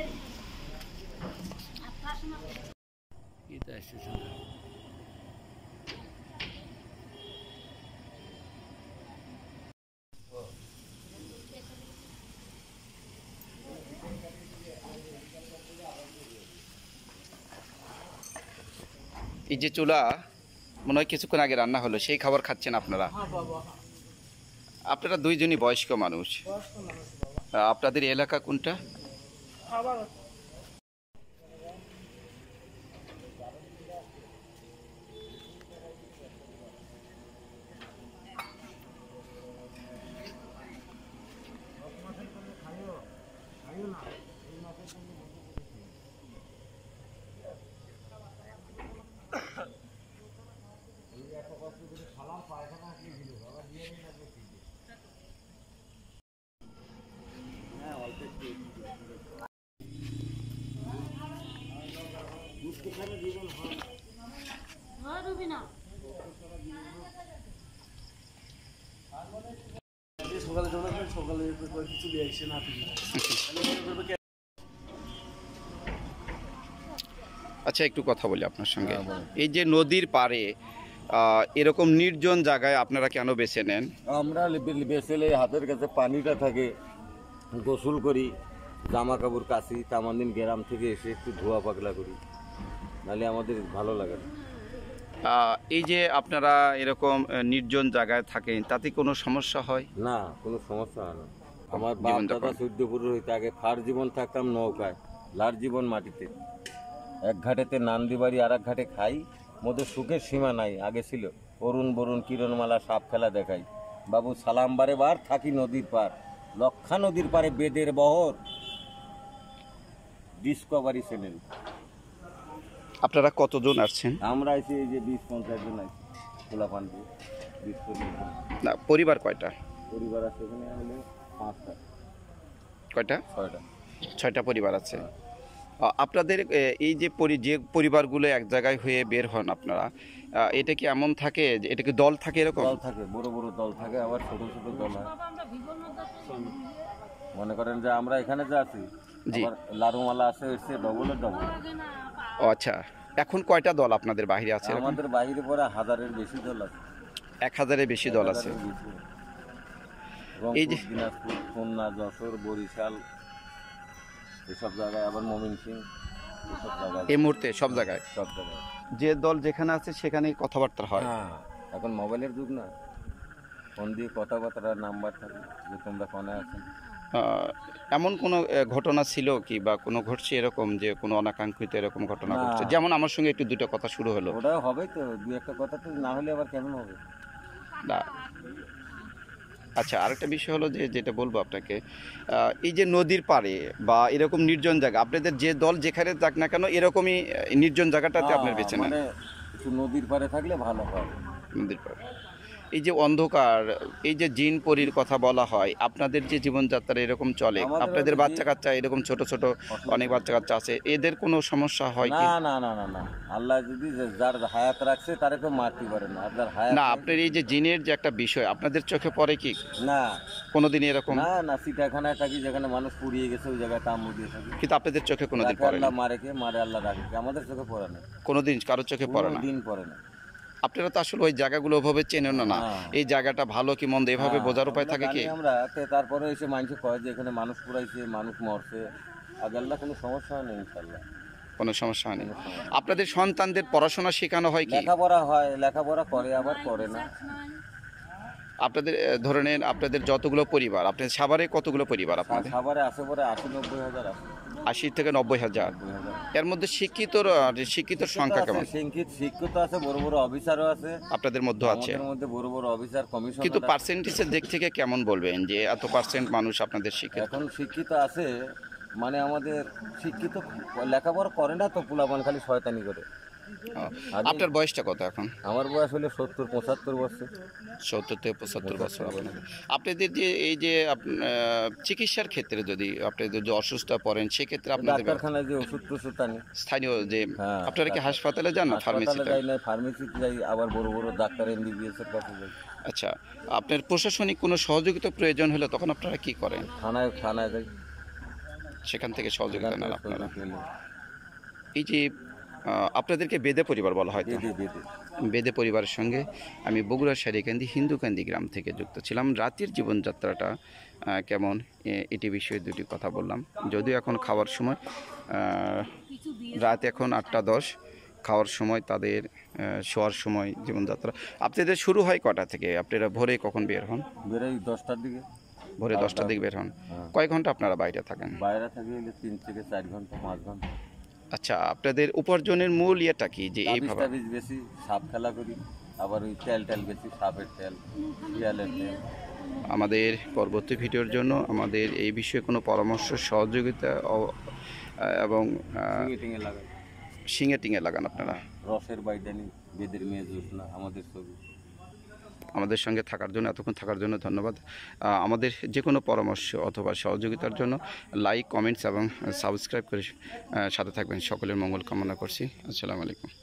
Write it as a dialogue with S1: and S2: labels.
S1: এই
S2: যে চুলা মনে হয় কিছুক্ষণ আগে রান্না হলো সেই খাবার খাচ্ছেন আপনারা হ্যাঁ, হ্যাঁ। আপনারা দুইজনই বয়স্ক মানুষ আপনাদের এলাকা কোনটা
S1: 好吧。সকালে সকালে না
S2: আচ্ছা একটু কথা বলি আপনার সঙ্গে হ্যাঁ, এই যে নদীর পাড়ে এরকম নির্জন জায়গায় আপনারা কেন বেছে নেন
S1: আমরা বেছে নেই হাতের কাছে পানিটা থাকে গোসল করি জামা কাপড় কাশি দিন গ্রাম থেকে এসে একটু ধোয়া পাগলা করি নাহলে আমাদের ভালো লাগে না এই যে
S2: আপনারা এরকম নির্জন জায়গায় থাকেন তাতে
S1: কোনো সমস্যা হয় না কোনো সমস্যা হয় না আমার বাপ দাদা সূর্য হইতে আগে ফার জীবন থাকতাম নৌকায় লার জীবন মাটিতে এক ঘাটেতে নান্দি বাড়ি আর এক ঘাটে খাই মধ্যে সুখের সীমা নাই আগে ছিল অরুণ বরুণ কিরণমালা সাপ খেলা দেখাই বাবু সালাম বারে বার থাকি নদীর পার লক্ষা নদীর পারে বেদের বহর ডিসকভারি সেমেন্ট
S2: আপনারা কতজন আসছেন
S1: আমরা আছি এই যে বিশ পঞ্চাশ জন আছি খোলাপান বিশ পঞ্চাশ
S2: না পরিবার কয়টা
S1: পরিবার আছে এখানে হলে পাঁচটা কয়টা ছয়টা
S2: ছয়টা পরিবার আছে আপনাদের এই যে যে পরিবারগুলো এক জায়গায় হয়ে বের হন আপনারা এটা কি এমন থাকে যে এটা কি দল থাকে এরকম দল থাকে বড় বড় দল থাকে
S1: আবার ছোট ছোট দল হয় মনে করেন যে আমরা এখানে যে আছি লারুমালা আছে এসে ডবল ডবল
S2: আচ্ছা এখন কয়টা দল আপনাদের বাইরে আছে আমাদের
S1: বাইরে পরে হাজারের বেশি দল আছে
S2: এক হাজারের বেশি দল আছে
S1: এই যে দিনাজপুর খুলনা যশোর বরিশাল এসব জায়গায় আবার মোমিন সিং এই মুহূর্তে সব জায়গায় সব জায়গায়
S2: যে দল যেখানে আছে সেখানেই কথাবার্তা হয় হ্যাঁ,
S1: এখন মোবাইলের যুগ না ফোন দিয়ে কথাবার্তার নাম্বার থাকে যে তোমরা কোনে আছেন
S2: এমন কোনো ঘটনা ছিল কি বা কোনো ঘটছে এরকম যে কোনো অনাকাঙ্ক্ষিত এরকম ঘটনা ঘটছে যেমন আমার সঙ্গে একটু দুটো কথা শুরু হলো ওটা
S1: হবে তো দুই একটা কথা তো না হলে আবার কেমন হবে
S2: না আচ্ছা আরেকটা বিষয় হলো যে যেটা বলবো আপনাকে এই যে নদীর পাড়ে বা এরকম নির্জন জায়গা আপনাদের যে দল যেখানে থাক না কেন এরকমই নির্জন জায়গাটাতে আপনার বেছে নেন মানে
S1: নদীর পাড়ে থাকলে ভালো হয় নদীর পাড়ে
S2: এই যে অন্ধকার এই যে জিন পরির কথা বলা হয় আপনাদের যে জীবনযাত্রা এরকম চলে আপনাদের বাচ্চা কাচ্চা এরকম ছোট ছোট অনেক বাচ্চা কাচ্চা আছে এদের কোনো সমস্যা হয় না
S1: না না না না আল্লাহ যদি যার হায়াত রাখছে তারে তো মারতে পারে না আপনার হায়াত না
S2: আপনার এই যে জিনের যে একটা বিষয় আপনাদের চোখে পড়ে কি না কোনোদিন এরকম না
S1: না সিটাখানা থাকি যেখানে মানুষ পুড়িয়ে গেছে ওই জায়গায় তাম দিয়ে থাকি
S2: কিন্তু আপনাদের চোখে কোনোদিন পড়ে না
S1: মারে কে মারে আল্লাহ রাখে আমাদের চোখে পড়ে না
S2: কোনোদিন কারোর চোখে পড়ে না দিন পড়ে না আপনারা তো আসলে ওই জায়গাগুলো ওভাবে চেনেন না হ্যাঁ। এই জায়গাটা ভালো কি মন্দ এভাবে হ্যাঁ, বোঝার উপায় থাকে কি
S1: আমরা তারপরে এসে মানুষ কয় যে এখানে মানুষ পুরাইছে মানুষ মরছে আজ আল্লাহ কোনো সমস্যা হয় না ইনশাল্লাহ
S2: কোনো সমস্যা হয়নি আপনাদের সন্তানদের পড়াশোনা
S1: শেখানো হয় কি লেখাপড়া হয় লেখাপড়া করে আবার করে না
S2: আপনাদের ধরে নেন আপনাদের যতগুলো পরিবার আপনাদের সাভারে কতগুলো পরিবার আপনাদের
S1: সাভারে আসে পরে আশি নব্বই হাজার আছে
S2: আশি থেকে নব্বই হাজার এর মধ্যে শিক্ষিত শিক্ষিতর সংখ্যা কেমন
S1: শিক্ষিত শিক্ষিত আছে বড় বড় অফিসারও আছে
S2: আপনাদের মধ্যে আছে
S1: মধ্যে বড় বড় অফিসার কমিশন কিন্তু পার্সেন্টেজের
S2: দিক থেকে কেমন বলবেন যে এত পার্সেন্ট মানুষ আপনাদের শিক্ষিত
S1: এখন শিক্ষিত আছে মানে আমাদের শিক্ষিত লেখাপড়া করে না তো পোলাপান খালি শয়তানি করে আপনার বয়সটা কত এখন আমার বয়স হলে সত্তর পঁচাত্তর বছর সত্তর থেকে পঁচাত্তর বছর আপনাদের
S2: আপনাদের যে এই যে চিকিৎসার ক্ষেত্রে যদি আপনি যদি অসুস্থ পড়েন সেক্ষেত্রে আপনাদের ডাক্তারখানায়
S1: যে ওষুধ টষুধ আনি
S2: স্থানীয় যে হ্যাঁ, আপনারা কি হাসপাতালে যান না ফার্মেসিতে যাই
S1: ফার্মেসিতে যাই আবার বড় বড় ডাক্তার এমবিবিএস এর কাছে যাই আচ্ছা
S2: আপনার প্রশাসনিক কোনো সহযোগিতা প্রয়োজন হলে তখন আপনারা কি করেন থানায় থানায় যাই সেখান থেকে সহযোগিতা নেন আপনারা এই যে আপনাদেরকে বেদে পরিবার বলা হয় বেদে পরিবারের সঙ্গে আমি বগুড়ার সারিকান্দি হিন্দুকান্দি গ্রাম থেকে যুক্ত ছিলাম রাতের জীবনযাত্রাটা কেমন এটি বিষয়ে দুটি কথা বললাম যদিও এখন খাওয়ার সময় রাত এখন আটটা দশ খাওয়ার সময় তাদের শোয়ার সময় জীবনযাত্রা আপনাদের শুরু হয় কটা থেকে আপনারা ভোরে কখন বের হন
S1: ভোরে দশটার দিকে ভোরে দশটার দিকে বের
S2: হন হ্যাঁ। কয় ঘন্টা আপনারা বাইরে থাকেন
S1: বাইরে থাকি তিন থেকে চার ঘন্টা পাঁচ ঘন্টা
S2: আচ্ছা আপনাদের উপার্জনের মূল ইয়েটা কি যে এই
S1: বেশি সাপ খেলা করি আবার ওই তেল টেল বেশি সাপের তেল শিয়ালের তেল
S2: আমাদের পরবর্তী ভিডিওর জন্য আমাদের এই বিষয়ে কোনো পরামর্শ সহযোগিতা এবং শিঙে টিঙে লাগান আপনারা
S1: রসের বাইদানি বেদের মেয়ে জোসনা আমাদের ছবি
S2: আমাদের সঙ্গে থাকার জন্য এতক্ষণ থাকার জন্য ধন্যবাদ আমাদের যে কোনো পরামর্শ অথবা সহযোগিতার জন্য লাইক কমেন্টস এবং সাবস্ক্রাইব করে সাথে থাকবেন সকলের মঙ্গল কামনা করছি আসসালামু আলাইকুম